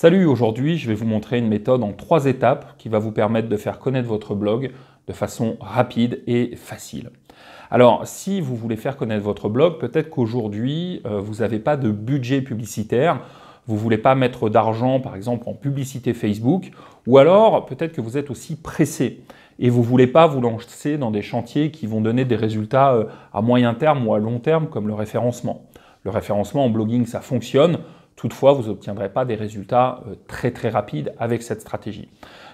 Salut, aujourd'hui je vais vous montrer une méthode en trois étapes qui va vous permettre de faire connaître votre blog de façon rapide et facile. Alors si vous voulez faire connaître votre blog, peut-être qu'aujourd'hui euh, vous n'avez pas de budget publicitaire, vous ne voulez pas mettre d'argent par exemple en publicité Facebook, ou alors peut-être que vous êtes aussi pressé et vous ne voulez pas vous lancer dans des chantiers qui vont donner des résultats euh, à moyen terme ou à long terme comme le référencement. Le référencement en blogging ça fonctionne, Toutefois, vous n'obtiendrez pas des résultats euh, très très rapides avec cette stratégie.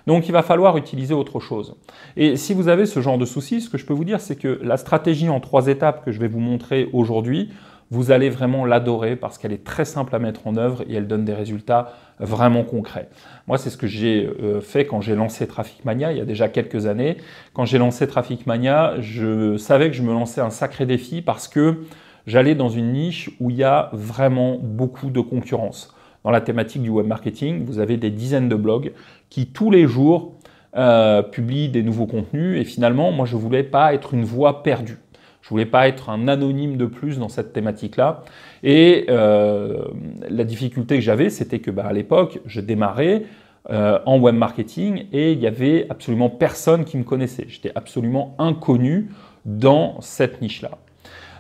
Donc il va falloir utiliser autre chose. Et si vous avez ce genre de soucis, ce que je peux vous dire, c'est que la stratégie en trois étapes que je vais vous montrer aujourd'hui, vous allez vraiment l'adorer parce qu'elle est très simple à mettre en œuvre et elle donne des résultats vraiment concrets. Moi, c'est ce que j'ai euh, fait quand j'ai lancé Traffic Mania il y a déjà quelques années. Quand j'ai lancé Traffic Mania, je savais que je me lançais un sacré défi parce que j'allais dans une niche où il y a vraiment beaucoup de concurrence. Dans la thématique du web marketing, vous avez des dizaines de blogs qui tous les jours euh, publient des nouveaux contenus et finalement, moi, je ne voulais pas être une voix perdue. Je ne voulais pas être un anonyme de plus dans cette thématique-là. Et euh, la difficulté que j'avais, c'était que bah, à l'époque, je démarrais euh, en web marketing et il n'y avait absolument personne qui me connaissait. J'étais absolument inconnu dans cette niche-là.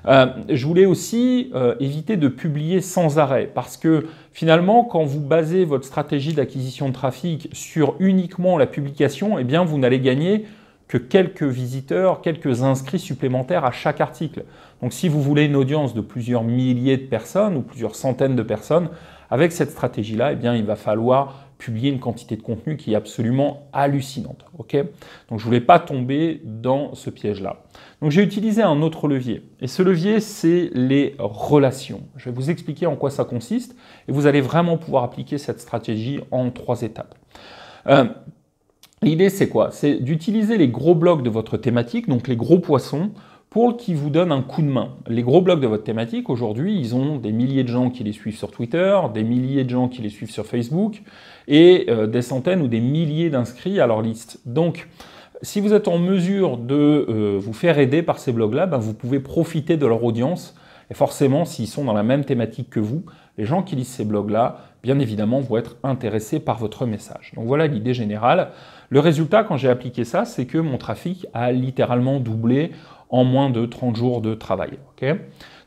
Euh, je voulais aussi euh, éviter de publier sans arrêt parce que finalement, quand vous basez votre stratégie d'acquisition de trafic sur uniquement la publication, eh bien, vous n'allez gagner que quelques visiteurs, quelques inscrits supplémentaires à chaque article. Donc si vous voulez une audience de plusieurs milliers de personnes ou plusieurs centaines de personnes, avec cette stratégie-là, eh bien, il va falloir publier une quantité de contenu qui est absolument hallucinante. Ok Donc je voulais pas tomber dans ce piège-là. Donc j'ai utilisé un autre levier. Et ce levier, c'est les relations. Je vais vous expliquer en quoi ça consiste et vous allez vraiment pouvoir appliquer cette stratégie en trois étapes. Euh, l'idée, c'est quoi C'est d'utiliser les gros blocs de votre thématique, donc les gros poissons, pour vous donne un coup de main. Les gros blogs de votre thématique, aujourd'hui, ils ont des milliers de gens qui les suivent sur Twitter, des milliers de gens qui les suivent sur Facebook, et euh, des centaines ou des milliers d'inscrits à leur liste. Donc, si vous êtes en mesure de euh, vous faire aider par ces blogs-là, ben, vous pouvez profiter de leur audience. Et forcément, s'ils sont dans la même thématique que vous, les gens qui lisent ces blogs-là, bien évidemment, vont être intéressés par votre message. Donc voilà l'idée générale. Le résultat, quand j'ai appliqué ça, c'est que mon trafic a littéralement doublé en moins de 30 jours de travail.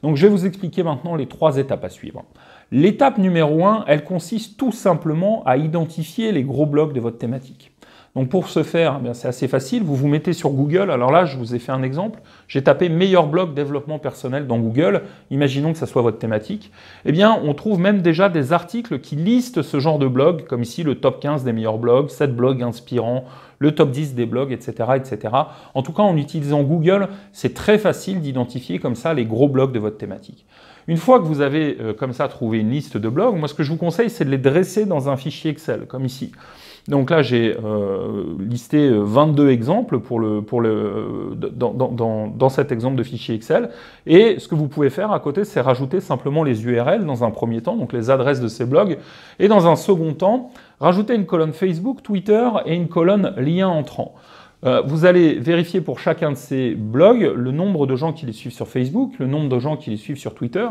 Donc je vais vous expliquer maintenant les trois étapes à suivre. L'étape numéro 1, elle consiste tout simplement à identifier les gros blocs de votre thématique. Donc pour ce faire, eh c'est assez facile, vous vous mettez sur Google, alors là je vous ai fait un exemple, j'ai tapé meilleur blog développement personnel dans Google, imaginons que ça soit votre thématique, eh bien on trouve même déjà des articles qui listent ce genre de blog, comme ici le top 15 des meilleurs blogs, 7 blogs inspirants, le top 10 des blogs, etc. etc. En tout cas en utilisant Google, c'est très facile d'identifier comme ça les gros blogs de votre thématique. Une fois que vous avez euh, comme ça trouvé une liste de blogs, moi ce que je vous conseille, c'est de les dresser dans un fichier Excel, comme ici. Donc là, j'ai euh, listé 22 euh, exemples pour le, pour le, dans, dans, dans, cet exemple de fichier Excel. Et ce que vous pouvez faire à côté, c'est rajouter simplement les URL dans un premier temps, donc les adresses de ces blogs. Et dans un second temps, rajouter une colonne Facebook, Twitter et une colonne lien entrant. Euh, vous allez vérifier pour chacun de ces blogs le nombre de gens qui les suivent sur Facebook, le nombre de gens qui les suivent sur Twitter,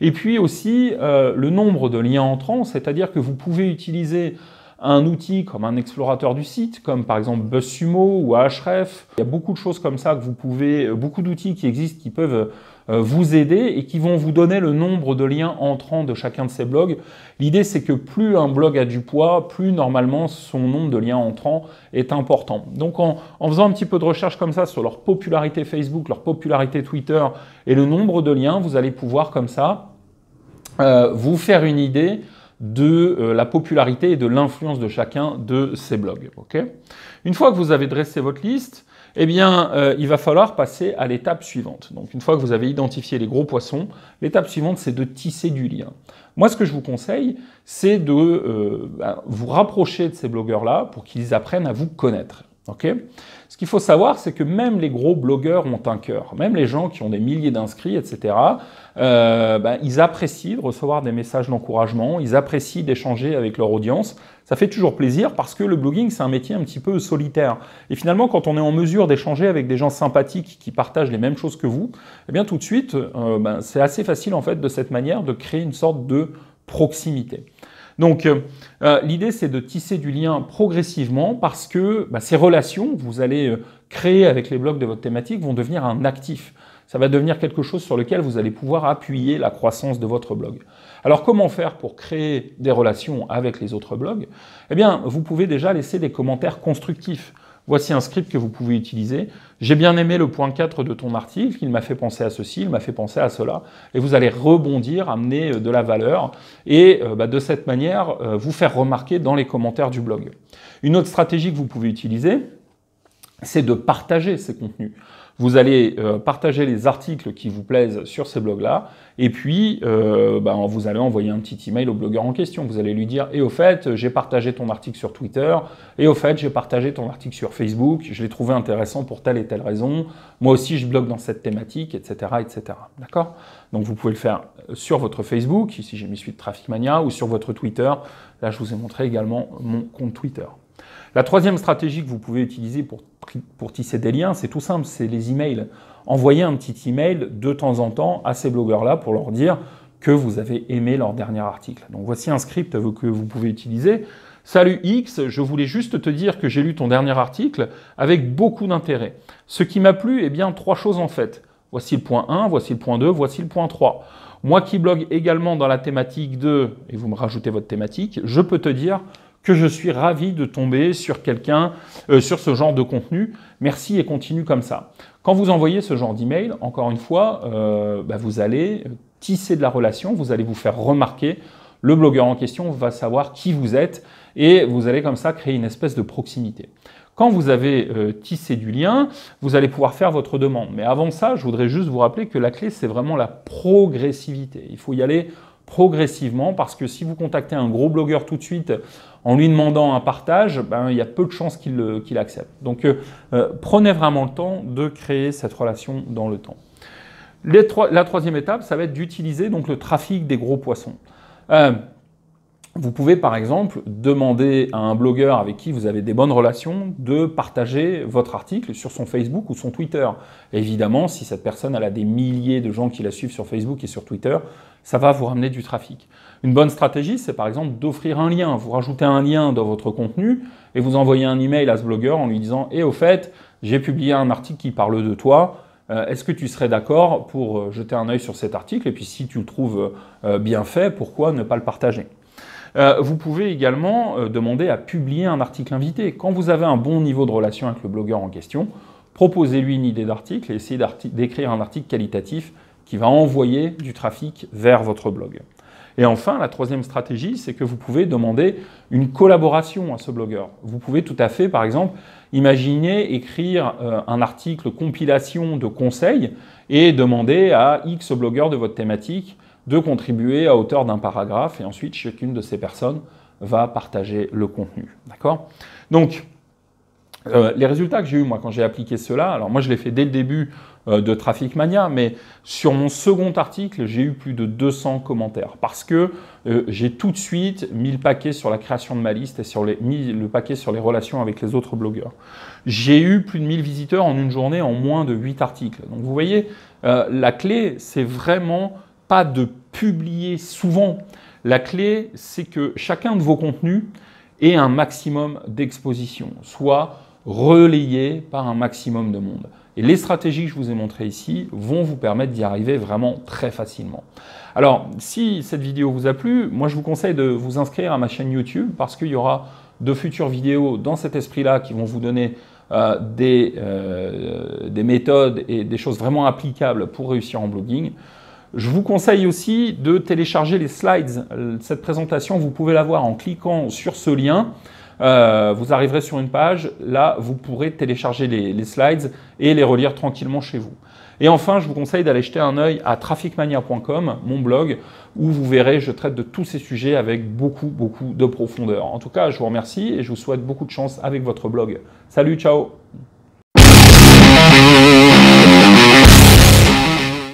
et puis aussi euh, le nombre de liens entrants, c'est-à-dire que vous pouvez utiliser un outil comme un explorateur du site, comme par exemple BuzzSumo ou Ahref. Il y a beaucoup de choses comme ça que vous pouvez, euh, beaucoup d'outils qui existent qui peuvent euh, vous aider et qui vont vous donner le nombre de liens entrants de chacun de ces blogs. L'idée, c'est que plus un blog a du poids, plus normalement son nombre de liens entrants est important. Donc en, faisant un petit peu de recherche comme ça sur leur popularité Facebook, leur popularité Twitter et le nombre de liens, vous allez pouvoir comme ça euh, vous faire une idée de euh, la popularité et de l'influence de chacun de ces blogs. une fois que vous avez dressé votre liste, eh bien, euh, il va falloir passer à l'étape suivante. Donc, une fois que vous avez identifié les gros poissons, l'étape suivante, c'est de tisser du lien. Moi, ce que je vous conseille, c'est de euh, ben, vous rapprocher de ces blogueurs-là pour qu'ils apprennent à vous connaître. Okay Ce qu'il faut savoir, c'est que même les gros blogueurs ont un cœur. Même les gens qui ont des milliers d'inscrits, etc., euh, ben, ils apprécient de recevoir des messages d'encouragement, ils apprécient d'échanger avec leur audience. Ça fait toujours plaisir parce que le blogging, c'est un métier un petit peu solitaire. Et finalement, quand on est en mesure d'échanger avec des gens sympathiques qui partagent les mêmes choses que vous, eh bien tout de suite, euh, ben, c'est assez facile en fait de cette manière de créer une sorte de proximité. Donc euh, euh, l'idée c'est de tisser du lien progressivement parce que bah, ces relations que vous allez euh, créer avec les blogs de votre thématique vont devenir un actif. Ça va devenir quelque chose sur lequel vous allez pouvoir appuyer la croissance de votre blog. Alors comment faire pour créer des relations avec les autres blogs Eh bien, vous pouvez déjà laisser des commentaires constructifs voici un script que vous pouvez utiliser. J'ai bien aimé le point 4 de ton article, il m'a fait penser à ceci, il m'a fait penser à cela. Et vous allez rebondir, amener euh, de la valeur et euh, bah, de cette manière euh, vous faire remarquer dans les commentaires du blog. Une autre stratégie que vous pouvez utiliser, c'est de partager ces contenus. Vous allez euh, partager les articles qui vous plaisent sur ces blogs-là, et puis euh, bah, vous allez envoyer un petit email au blogueur en question. Vous allez lui dire Et eh, au fait, j'ai partagé ton article sur Twitter, et eh, au fait, j'ai partagé ton article sur Facebook, je l'ai trouvé intéressant pour telle et telle raison. Moi aussi, je blogue dans cette thématique, etc. etc. D'accord Donc vous pouvez le faire sur votre Facebook, ici j'ai mis suite Traffic Mania, ou sur votre Twitter. Là, je vous ai montré également mon compte Twitter. La troisième stratégie que vous pouvez utiliser pour pour tisser des liens, c'est tout simple, c'est les emails. Envoyez un petit email de temps en temps à ces blogueurs-là pour leur dire que vous avez aimé leur dernier article. Donc voici un script que vous pouvez utiliser. Salut X, je voulais juste te dire que j'ai lu ton dernier article avec beaucoup d'intérêt. Ce qui m'a plu, eh bien, trois choses en fait. Voici le point 1, voici le point 2, voici le point 3. Moi qui blogue également dans la thématique 2, et vous me rajoutez votre thématique, je peux te dire je suis ravi de tomber sur quelqu'un, euh, sur ce genre de contenu. Merci et continue comme ça. Quand vous envoyez ce genre d'email, encore une fois, euh, bah, vous allez euh, tisser de la relation, vous allez vous faire remarquer. Le blogueur en question va savoir qui vous êtes et vous allez comme ça créer une espèce de proximité. Quand vous avez tissé du lien, vous allez pouvoir faire votre demande. Mais avant ça, je voudrais juste vous rappeler que la clé, c'est vraiment la progressivité. Il faut y aller progressivement parce que si vous contactez un gros blogueur tout de suite en lui demandant un partage, ben, il y a peu de chances qu'il euh, accepte. Donc euh, euh, prenez vraiment le temps de créer cette relation dans le temps. la troisième étape, ça va être d'utiliser donc le trafic des gros poissons. Vous pouvez par exemple demander à un blogueur avec qui vous avez des bonnes relations de partager votre article sur son Facebook ou son Twitter. Évidemment, si cette personne a des milliers de gens qui la suivent sur Facebook et sur Twitter, ça va vous ramener du trafic. Une bonne stratégie, c'est par exemple d'offrir un lien. Vous rajoutez un lien dans votre contenu et vous envoyez un email à ce blogueur en lui disant eh, au fait, j'ai publié un article qui parle de toi. Euh, est-ce que tu serais d'accord pour euh, jeter un œil sur cet article Et puis si tu le trouves euh, bien fait, pourquoi ne pas le partager euh, vous pouvez également euh, demander à publier un article invité. Quand vous avez un bon niveau de relation avec le blogueur en question, proposez-lui une idée d'article et essayez d'écrire un article qualitatif qui va envoyer du trafic vers votre blog. Et enfin, la troisième stratégie, c'est que vous pouvez demander une collaboration à ce blogueur. Vous pouvez tout à fait, par exemple, imaginer écrire euh, un article compilation de conseils et demander à X blogueur de votre thématique de contribuer à hauteur d'un paragraphe et ensuite chacune de ces personnes va partager le contenu. D'accord Donc, euh, les résultats que j'ai eu moi quand j'ai appliqué cela, alors moi je l'ai fait dès le début euh, de Traffic Mania, mais sur mon second article, j'ai eu plus de 200 commentaires parce que euh, j'ai tout de suite mis le paquet sur la création de ma liste et sur les, mis le paquet sur les relations avec les autres blogueurs. J'ai eu plus de 1000 visiteurs en une journée en moins de 8 articles. Donc vous voyez, la clé, c'est vraiment pas de publier souvent. La clé, c'est que chacun de vos contenus ait un maximum d'exposition, soit relayé par un maximum de monde. Et les stratégies que je vous ai montrées ici vont vous permettre d'y arriver vraiment très facilement. Alors, si cette vidéo vous a plu, moi je vous conseille de vous inscrire à ma chaîne YouTube parce qu'il y aura de futures vidéos dans cet esprit-là qui vont vous donner euh, euh, des méthodes et des choses vraiment applicables pour réussir en blogging. Je vous conseille aussi de télécharger les slides. Cette présentation, vous pouvez la voir en cliquant sur ce lien. Euh, vous arriverez sur une page, là vous pourrez télécharger les, slides et les relire tranquillement chez vous. Et enfin, je vous conseille d'aller jeter un œil à trafficmania.com, mon blog, où vous verrez, je traite de tous ces sujets avec beaucoup, beaucoup de profondeur. En tout cas, je vous remercie et je vous souhaite beaucoup de chance avec votre blog. Salut, ciao